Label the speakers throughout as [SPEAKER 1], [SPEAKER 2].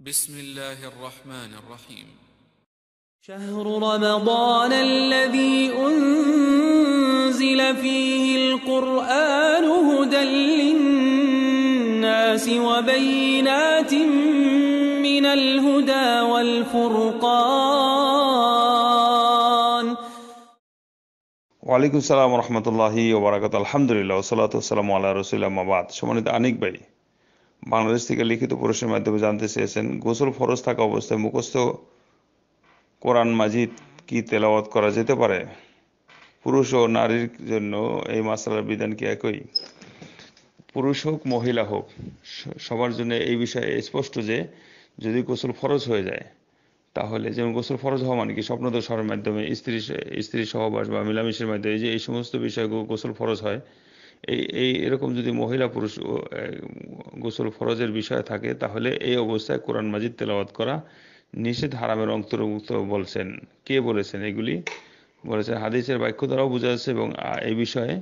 [SPEAKER 1] بسم الله الرحمن الرحيم شهر رمضان الذي أنزل فيه القرآن هدى للناس وبينات من الهدى والفرقان وعليكم السلام ورحمة الله وبركاته الحمد لله والصلاة والسلام على رسول الله بعد شو أنيك بي বাংলাদেশ থেকে লিখিত প্রশ্নের মাধ্যমে জানতে চেয়েছেন গোসল ফরজ থাকা অবস্থায় মুখস্থ কোরআন মাজিদ কি তেলাওয়াত করা যেতে পারে পুরুষ ও নারীর জন্য এই মাসালার বিধান কি একই পুরুষ হোক মহিলা হোক সবার জন্য এই বিষয়ে স্পষ্ট যে যদি গোসল ফরজ হয়ে যায় তাহলে যেমন গোসল ফরজ হওয়া মানে কি স্বপ্নদোষ হওয়ার মাধ্যমে স্ত্রী স্ত্রী সহবাস বা মিলামিশের মাধ্যমে যে এই সমস্ত বিষয়ে গোসল ফরজ হয় এই এই এরকম যদি মহিলা পুরুষ গোসল ফরজের বিষয় থাকে তাহলে এই অবস্থায় কোরআন মাজিদ তেলাওয়াত করা নিষেধ হারামের অন্তর্ভুক্ত বলছেন কে বলেছেন এগুলি বলেছেন হাদিসের বাক্য দ্বারাও বোঝা যাচ্ছে এবং এই বিষয়ে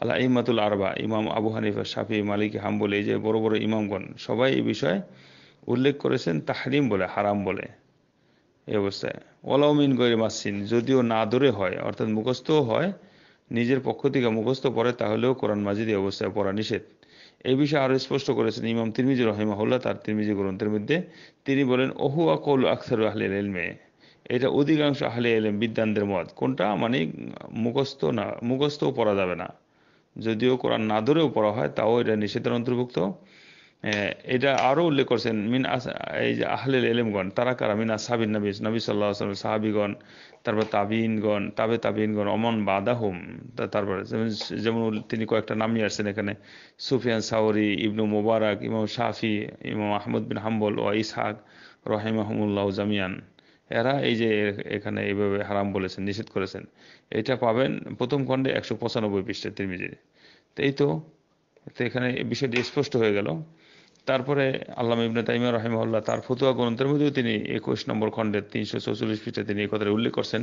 [SPEAKER 1] আল্লাহ ইমাতুল আরবা ইমাম আবু হানিফা শাফি মালিক হাম্বল এই যে বড় বড় ইমামগণ সবাই এই বিষয়ে উল্লেখ করেছেন তাহরিম বলে হারাম বলে এই অবস্থায় ওলাউমিন গরিমাসিন যদিও না দূরে হয় অর্থাৎ মুখস্থও হয় নিজের পক্ষ থেকে মুখস্থ পড়ে তাহলেও কোরআন মাজিদ অবস্থায় পড়া নিষেধ এই বিষয়ে আরও স্পষ্ট করেছেন ইমাম তিরমিজি রহিমাহুল্লাহ তার তিরমিজি গ্রন্থের মধ্যে তিনি বলেন অহু আকল আকসার আহলে এলমে এটা অধিকাংশ আহলে এলেম বিদ্যানদের মত কোনটা মানে মুখস্থ না মুখস্থও পড়া যাবে না যদিও কোরআন না ধরেও পড়া হয় তাও এটা নিষেধের অন্তর্ভুক্ত এটা আরও উল্লেখ করছেন মিন এই যে আহলেল এলেমগণ তারা কারা মিন আসাবিন নবী নবী সাল্লাহ আসলাম সাহাবিগণ তারপর তাবিনগণ তাবে তাবিনগণ অমন বাদাহুম তারপরে যেমন যেমন তিনি কয়েকটা নামই আসছেন এখানে সুফিয়ান সাউরি ইবনু মুবারক ইমাম শাফি ইমাম আহমদ বিন হাম্বল ও ইসহাক রহিমাহমুল্লাহ জামিয়ান এরা এই যে এখানে এইভাবে হারাম বলেছেন নিষেধ করেছেন এটা পাবেন প্রথম খণ্ডে একশো পঁচানব্বই পৃষ্ঠা তিরমিজি তো এই তো এখানে বিষয়টি স্পষ্ট হয়ে গেল তারপরে আল্লাহ ইবনে তাইমা রহেমাল্লাহ তার ফতুয়া গ্রন্থের মধ্যেও তিনি একুশ নম্বর খণ্ডের তিনশো চৌচল্লিশ পৃষ্ঠে তিনি একথা উল্লেখ করছেন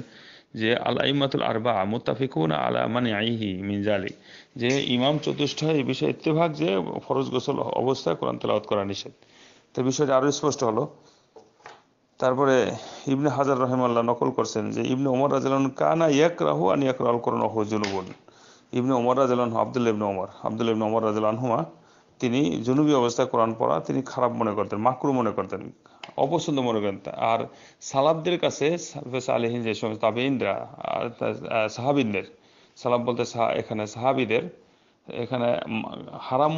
[SPEAKER 1] যে আল্লাহ ইমাতুল আরবা মুতাফিকুন আলা মানে আইহি মিনজালি যে ইমাম চতুষ্ঠ এই বিষয়ে ইত্তেভাগ যে ফরজ গোসল অবস্থায় কোরআন তেলাওয়াত করা নিষেধ তো বিষয়টা আরও স্পষ্ট হলো তারপরে ইবনে হাজার রহেমাল্লাহ নকল করছেন যে ইবনে ওমর রাজন কানা ইয়াক রাহু আন ইয়াক রাল করুন অহ জুলুবন ইবনে ওমর রাজন আবদুল্লা ইবনে ওমর আবদুল্লা ইবনে ওমর রাজন আনহুমা তিনি জনুবী অবস্থায় কোরআন পড়া তিনি খারাপ মনে করতেন মাকরু মনে করতেন অপছন্দ মনে করতেন আর সালাবদের কাছে আলহীন যে সমস্ত তাবেইনরা সাহাবিনদের সালাব বলতে এখানে সাহাবিদের এখানে হারাম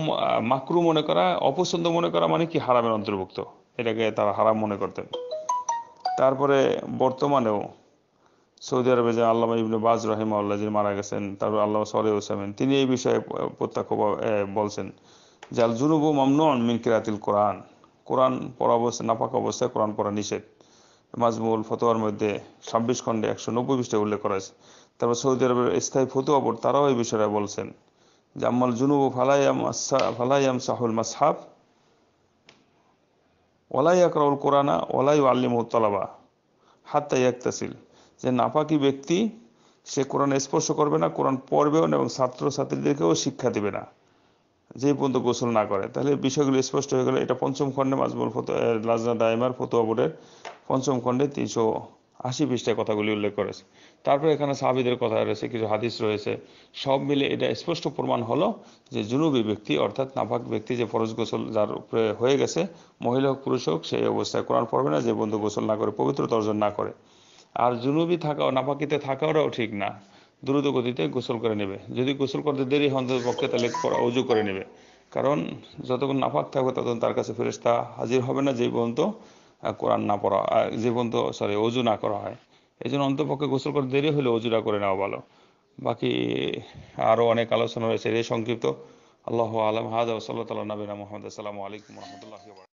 [SPEAKER 1] মাকরু মনে করা অপছন্দ মনে করা মানে কি হারামের অন্তর্ভুক্ত এটাকে তারা হারাম মনে করতেন তারপরে বর্তমানেও সৌদি আরবে যে আল্লাহ ইবনু বাজ রহিমা আল্লাহ যিনি মারা গেছেন তারপর আল্লাহ সরে হোসেন তিনি এই বিষয়ে প্রত্যক্ষ বলছেন জাল জুনুবু মামনুন মিন কিরাতিল কোরআন কোরআন পড়া অবস্থা নাপাক অবস্থায় কোরআন পড়া নিষেধ মাজমুল ফতোয়ার মধ্যে ছাব্বিশ খণ্ডে একশো নব্বই পৃষ্ঠে উল্লেখ করা হয়েছে তারপর সৌদি আরবের স্থায়ী ফতুয়া বোর্ড তারাও এই বিষয়টা বলছেন জাম্মাল জুনুবু ফালাইয়াম ফালাইয়াম সাহুল মাসহাব ওলাই আকরাউল কোরআনা ওলাই হাত তাই একতাসিল যে নাপাকি ব্যক্তি সে কোরআন স্পর্শ করবে না কোরআন পড়বেও না এবং ছাত্র ছাত্রীদেরকেও শিক্ষা দেবে না যে পর্যন্ত গোসল না করে তাহলে বিষয়গুলো স্পষ্ট হয়ে গেল এটা পঞ্চম খণ্ডে মাজমুল লাজনা দাইমার ফতুয়া বোর্ডের পঞ্চম খণ্ডে তিনশো আশি পৃষ্ঠায় কথাগুলি উল্লেখ করেছে তারপর এখানে সাহাবিদের কথা রয়েছে কিছু হাদিস রয়েছে সব মিলে এটা স্পষ্ট প্রমাণ হলো যে জুনুবি ব্যক্তি অর্থাৎ নাফাক ব্যক্তি যে ফরজ গোসল যার উপরে হয়ে গেছে মহিলা হোক পুরুষ হোক সেই অবস্থায় কোরআন পড়বে না যে বন্ধু গোসল না করে পবিত্র তর্জন না করে আর জুনুবি থাকা নাফাকিতে থাকাটাও ঠিক না দ্রুত গতিতে গোসল করে নেবে যদি গোসল করতে দেরি হন পক্ষে তাহলে অজু করে নেবে কারণ যতক্ষণ নাফাক থাকবে ততক্ষণ তার কাছে ফেরেস্তা হাজির হবে না যে পর্যন্ত কোরআন না পড়া যে পর্যন্ত সরি অজু না করা হয় এই জন্য অন্তপক্ষে গোসল করতে দেরি হলে অজুটা করে নেওয়া ভালো বাকি আরও অনেক আলোচনা রয়েছে এই সংক্ষিপ্ত আল্লাহ আলম হাজ সাল্লাহ তাল্লা নবীনা মোহাম্মদ আসসালামু আলাইকুম রহমতুল্লাহ